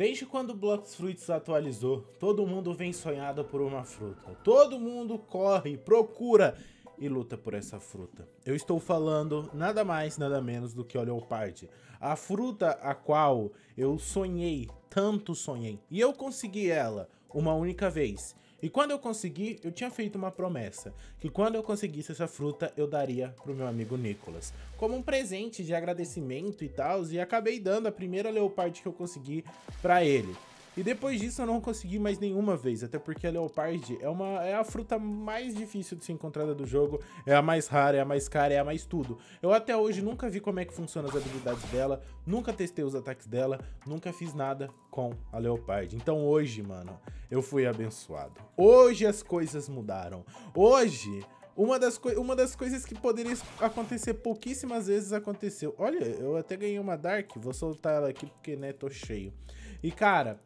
Desde quando Blox Fruits atualizou, todo mundo vem sonhado por uma fruta. Todo mundo corre, procura e luta por essa fruta. Eu estou falando nada mais, nada menos do que o Leopard. A fruta a qual eu sonhei, tanto sonhei. E eu consegui ela uma única vez. E quando eu consegui, eu tinha feito uma promessa, que quando eu conseguisse essa fruta, eu daria pro meu amigo Nicolas, como um presente de agradecimento e tal, e acabei dando a primeira leopardo que eu consegui pra ele. E depois disso eu não consegui mais nenhuma vez, até porque a Leopard é, uma, é a fruta mais difícil de ser encontrada do jogo, é a mais rara, é a mais cara, é a mais tudo. Eu até hoje nunca vi como é que funciona as habilidades dela, nunca testei os ataques dela, nunca fiz nada com a Leopard. Então hoje, mano, eu fui abençoado. Hoje as coisas mudaram. Hoje... Uma das, uma das coisas que poderia acontecer pouquíssimas vezes aconteceu. Olha, eu até ganhei uma Dark, vou soltar ela aqui porque, né, tô cheio. E, cara,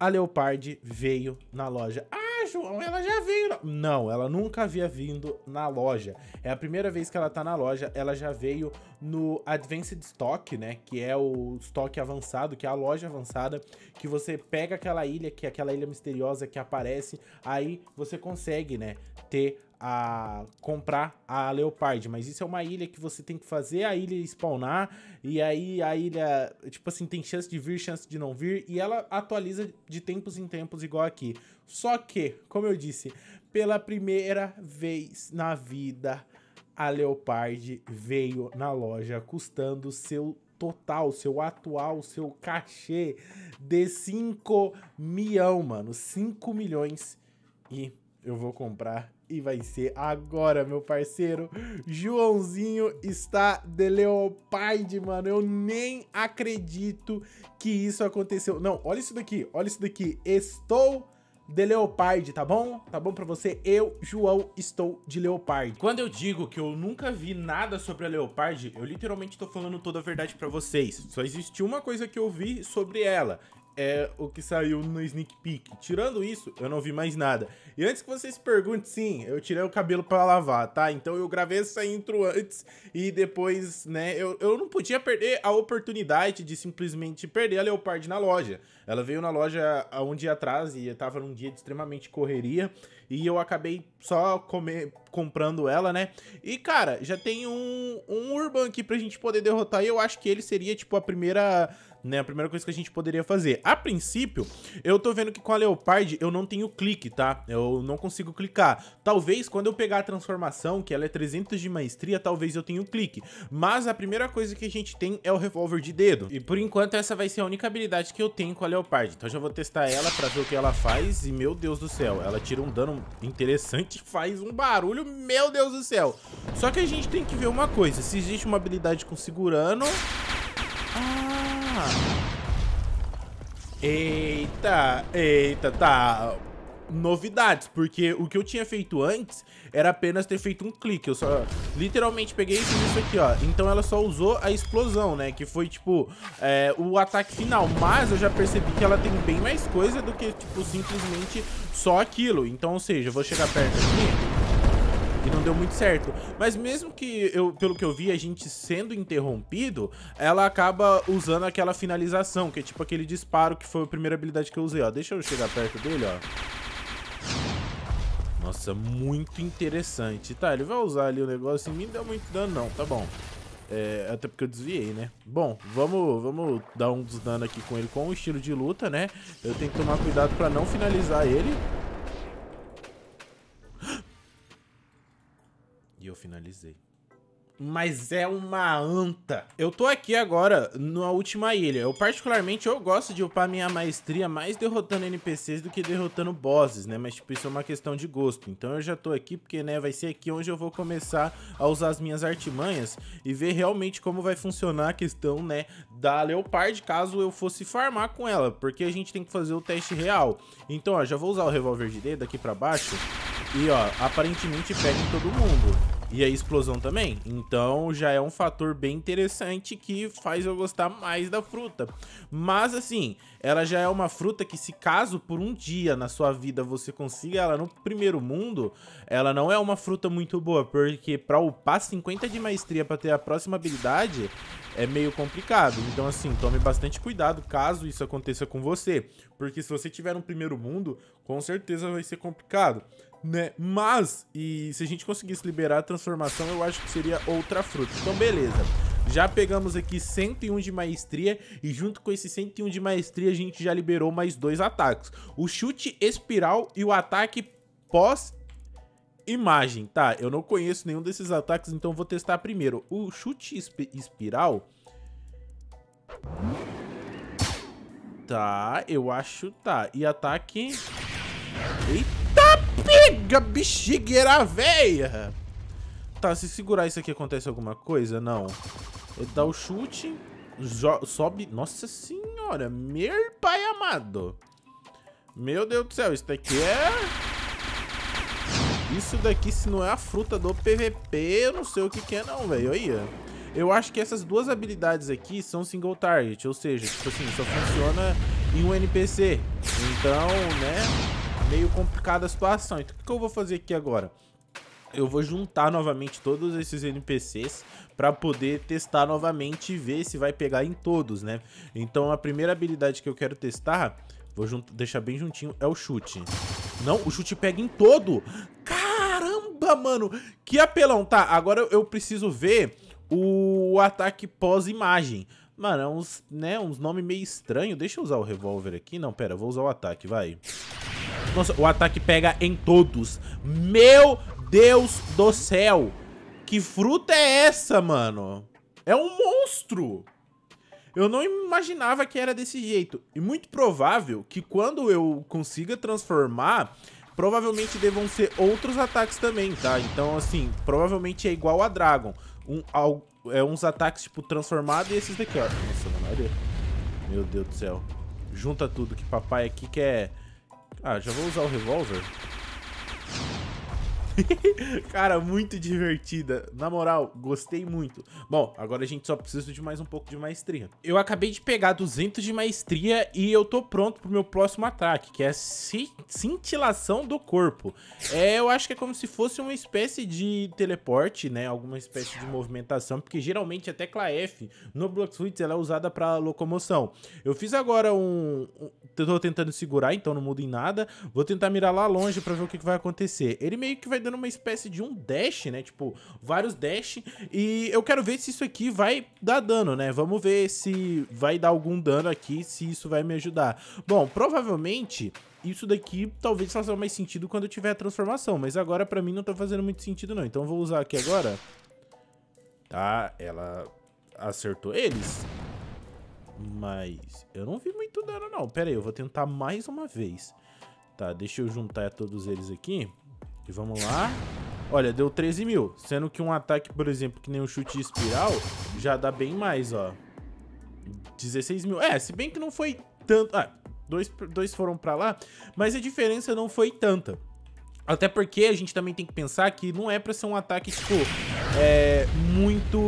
a Leopard veio na loja. Ah, João, ela já veio. Não, ela nunca havia vindo na loja. É a primeira vez que ela tá na loja. Ela já veio no Advanced Stock, né? Que é o estoque avançado, que é a loja avançada, que você pega aquela ilha, que é aquela ilha misteriosa que aparece, aí você consegue, né, ter a comprar a Leopard, mas isso é uma ilha que você tem que fazer a ilha spawnar, e aí a ilha, tipo assim, tem chance de vir, chance de não vir, e ela atualiza de tempos em tempos, igual aqui. Só que, como eu disse, pela primeira vez na vida, a Leopard veio na loja custando seu total, seu atual, seu cachê de 5 milhão, mano. 5 milhões e eu vou comprar e vai ser agora, meu parceiro. Joãozinho está de Leopard, mano. Eu nem acredito que isso aconteceu. Não, olha isso daqui, olha isso daqui. Estou de Leopard, tá bom? Tá bom pra você? Eu, João, estou de Leopard. Quando eu digo que eu nunca vi nada sobre a Leopard, eu literalmente tô falando toda a verdade pra vocês. Só existiu uma coisa que eu vi sobre ela é o que saiu no sneak peek. Tirando isso, eu não vi mais nada. E antes que vocês perguntem, sim, eu tirei o cabelo para lavar, tá? Então eu gravei essa intro antes e depois, né, eu, eu não podia perder a oportunidade de simplesmente perder a Leopard na loja. Ela veio na loja há um dia atrás e eu tava num dia de extremamente correria e eu acabei só comer, comprando ela, né? E, cara, já tem um, um Urban aqui pra gente poder derrotar e eu acho que ele seria, tipo, a primeira... Né, a primeira coisa que a gente poderia fazer. A princípio, eu tô vendo que com a Leopard eu não tenho clique, tá? Eu não consigo clicar. Talvez quando eu pegar a transformação, que ela é 300 de maestria, talvez eu tenha o clique. Mas a primeira coisa que a gente tem é o revólver de dedo. E por enquanto essa vai ser a única habilidade que eu tenho com a Leopard. Então já vou testar ela pra ver o que ela faz. E meu Deus do céu, ela tira um dano interessante faz um barulho bagulho, meu Deus do céu. Só que a gente tem que ver uma coisa. Se existe uma habilidade com segurando... Ah... Eita, eita, tá novidades, porque o que eu tinha feito antes era apenas ter feito um clique. Eu só literalmente peguei e fiz isso aqui, ó. Então ela só usou a explosão, né? Que foi, tipo, é, o ataque final. Mas eu já percebi que ela tem bem mais coisa do que, tipo, simplesmente só aquilo. Então, ou seja, eu vou chegar perto aqui... E não deu muito certo. Mas mesmo que, eu, pelo que eu vi, a gente sendo interrompido, ela acaba usando aquela finalização, que é tipo aquele disparo que foi a primeira habilidade que eu usei, ó. Deixa eu chegar perto dele, ó. Nossa, muito interessante. Tá, ele vai usar ali o negócio em mim, não deu muito dano não, tá bom. É, até porque eu desviei, né? Bom, vamos, vamos dar um dos dano aqui com ele com o um estilo de luta, né? Eu tenho que tomar cuidado pra não finalizar ele. E eu finalizei. Mas é uma anta. Eu tô aqui agora na última ilha. Eu particularmente eu gosto de upar minha maestria mais derrotando NPCs do que derrotando bosses, né? Mas tipo, isso é uma questão de gosto. Então eu já tô aqui porque, né, vai ser aqui onde eu vou começar a usar as minhas artimanhas e ver realmente como vai funcionar a questão, né, da Leopard caso eu fosse farmar com ela, porque a gente tem que fazer o teste real. Então, ó, já vou usar o revólver de dedo aqui para baixo e, ó, aparentemente pega em todo mundo e a explosão também. Então já é um fator bem interessante que faz eu gostar mais da fruta. Mas assim, ela já é uma fruta que se caso por um dia na sua vida você consiga ela no primeiro mundo, ela não é uma fruta muito boa, porque para upar 50 de maestria para ter a próxima habilidade, é meio complicado. Então, assim, tome bastante cuidado caso isso aconteça com você. Porque se você tiver no primeiro mundo, com certeza vai ser complicado né? Mas, e se a gente conseguisse liberar a transformação, eu acho que seria outra fruta. Então, beleza. Já pegamos aqui 101 de maestria e junto com esse 101 de maestria a gente já liberou mais dois ataques. O chute espiral e o ataque pós imagem, tá? Eu não conheço nenhum desses ataques, então vou testar primeiro. O chute esp espiral... Tá, eu acho... Tá, e ataque... Eita! Pega, bexigueira véia! Tá, se segurar isso aqui acontece alguma coisa? Não. Ele é dá o chute, sobe... Nossa senhora, meu pai amado! Meu Deus do céu, isso daqui é... Isso daqui, se não é a fruta do PVP, eu não sei o que, que é não, velho. Olha. Eu acho que essas duas habilidades aqui são single target, ou seja, tipo assim, só funciona em um NPC. Então, né meio complicada a situação. Então o que eu vou fazer aqui agora? eu vou juntar novamente todos esses NPCs para poder testar novamente e ver se vai pegar em todos, né? Então a primeira habilidade que eu quero testar, vou deixar bem juntinho, é o chute. Não, o chute pega em todo! Caramba, mano! Que apelão! Tá, agora eu preciso ver o ataque pós-imagem. Mano, é uns, né, uns nomes meio estranho. Deixa eu usar o revólver aqui. Não, pera, vou usar o ataque, Vai. Nossa, o ataque pega em todos. Meu Deus do céu! Que fruta é essa, mano? É um monstro! Eu não imaginava que era desse jeito. E muito provável que quando eu consiga transformar, provavelmente devam ser outros ataques também, tá? Então, assim, provavelmente é igual a Dragon. Um, ao, é uns ataques, tipo, transformado e esses daqui, ó. Nossa, Meu Deus do céu. Junta tudo, que papai aqui quer... Ah, já vou usar o revólver. Cara, muito divertida. Na moral, gostei muito. Bom, agora a gente só precisa de mais um pouco de maestria. Eu acabei de pegar 200 de maestria e eu tô pronto pro meu próximo ataque, que é cintilação do corpo. É, eu acho que é como se fosse uma espécie de teleporte, né? Alguma espécie de movimentação, porque geralmente a tecla F no Block Suite ela é usada para locomoção. Eu fiz agora um, um... Tô tentando segurar, então não muda em nada. Vou tentar mirar lá longe para ver o que, que vai acontecer. Ele meio que vai dando virando uma espécie de um dash, né? Tipo, vários dash. E eu quero ver se isso aqui vai dar dano, né? Vamos ver se vai dar algum dano aqui, se isso vai me ajudar. Bom, provavelmente isso daqui talvez faça mais sentido quando eu tiver a transformação, mas agora pra mim não tá fazendo muito sentido não. Então eu vou usar aqui agora. Tá, ela acertou eles. Mas eu não vi muito dano não. Pera aí, eu vou tentar mais uma vez. Tá, deixa eu juntar todos eles aqui. E vamos lá. Olha, deu 13 mil. Sendo que um ataque, por exemplo, que nem um chute espiral, já dá bem mais, ó. 16 mil. É, se bem que não foi tanto... Ah, dois, dois foram pra lá, mas a diferença não foi tanta. Até porque a gente também tem que pensar que não é pra ser um ataque, tipo, é, muito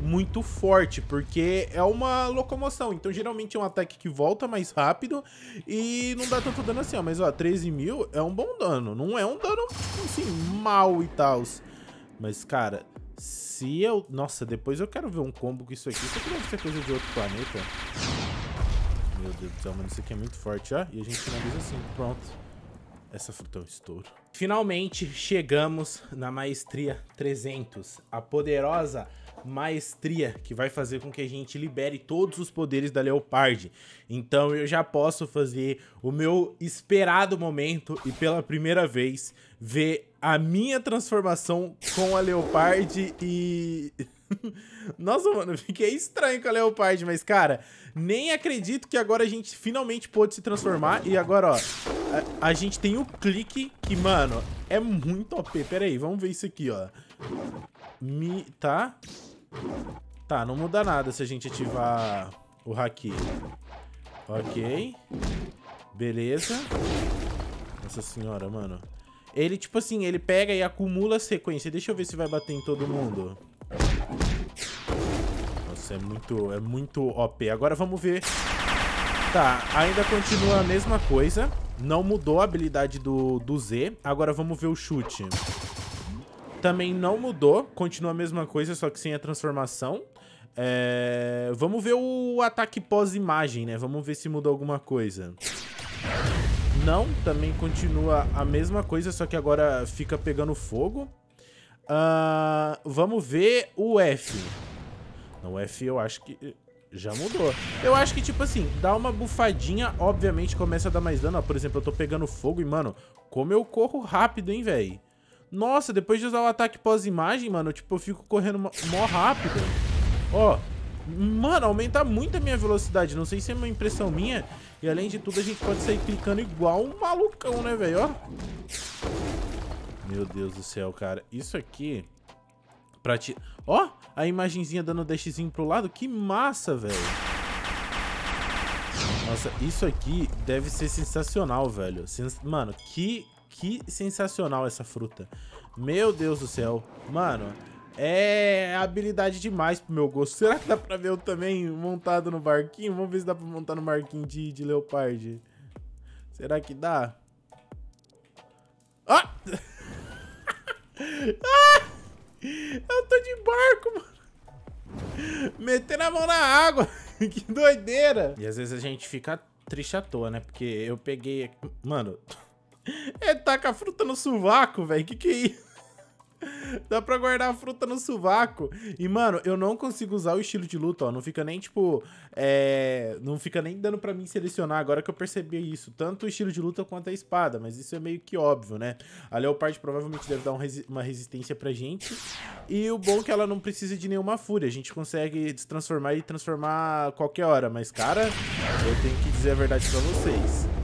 muito forte, porque é uma locomoção. Então, geralmente é um ataque que volta mais rápido e não dá tanto dano assim, ó. Mas, ó, 13 mil é um bom dano. Não é um dano, assim, mal e tal. Mas, cara, se eu... Nossa, depois eu quero ver um combo com isso aqui. Isso aqui deve ser é coisa de outro planeta. Meu Deus do céu, mano. Isso aqui é muito forte, ó. E a gente finaliza assim. Pronto. Essa fruta é um estouro. Finalmente chegamos na maestria 300, a poderosa maestria que vai fazer com que a gente libere todos os poderes da Leopardi. Então eu já posso fazer o meu esperado momento e pela primeira vez ver a minha transformação com a Leopardi e Nossa, mano, fiquei estranho com a Leopard, mas, cara, nem acredito que agora a gente finalmente pôde se transformar. E agora, ó, a, a gente tem o clique que, mano, é muito OP. Pera aí, vamos ver isso aqui, ó. Me, tá? Tá, não muda nada se a gente ativar o haki. Ok. Beleza. Nossa senhora, mano. Ele, tipo assim, ele pega e acumula a sequência. Deixa eu ver se vai bater em todo mundo. Nossa, é muito, é muito OP. Agora vamos ver. Tá, ainda continua a mesma coisa. Não mudou a habilidade do, do Z. Agora vamos ver o chute. Também não mudou. Continua a mesma coisa, só que sem a transformação. É... Vamos ver o ataque pós-imagem, né? Vamos ver se mudou alguma coisa. Não, também continua a mesma coisa, só que agora fica pegando fogo. Uh, vamos ver o F. No é, F eu acho que... Eh, já mudou. Eu acho que, tipo assim, dá uma bufadinha, obviamente começa a dar mais dano. Ó, por exemplo, eu tô pegando fogo e, mano, como eu corro rápido, hein, velho? Nossa, depois de usar o ataque pós-imagem, mano, tipo, eu fico correndo mó rápido. Ó, mano, aumenta muito a minha velocidade. Não sei se é uma impressão minha. E, além de tudo, a gente pode sair clicando igual um malucão, né, velho? Ó. Meu Deus do céu, cara. Isso aqui... Pra ti... Ó, oh, a imagenzinha dando o dashzinho pro lado. Que massa, velho. Nossa, isso aqui deve ser sensacional, velho. Sens... Mano, que, que sensacional essa fruta. Meu Deus do céu. Mano, é habilidade demais pro meu gosto. Será que dá pra ver eu também montado no barquinho? Vamos ver se dá pra montar no barquinho de, de leopardo. Será que dá? Ah! ah! Eu tô de barco, mano. Metendo a mão na água. que doideira. E às vezes a gente fica triste à toa, né? Porque eu peguei... Mano... É, taca tá a fruta no sovaco, velho. Que que é isso? Dá pra guardar a fruta no sovaco. E, mano, eu não consigo usar o estilo de luta, ó. Não fica nem, tipo. É... Não fica nem dando pra mim selecionar agora que eu percebi isso. Tanto o estilo de luta quanto a espada. Mas isso é meio que óbvio, né? A Leopard provavelmente deve dar um resi uma resistência pra gente. E o bom é que ela não precisa de nenhuma fúria. A gente consegue transformar e transformar a qualquer hora. Mas, cara, eu tenho que dizer a verdade pra vocês.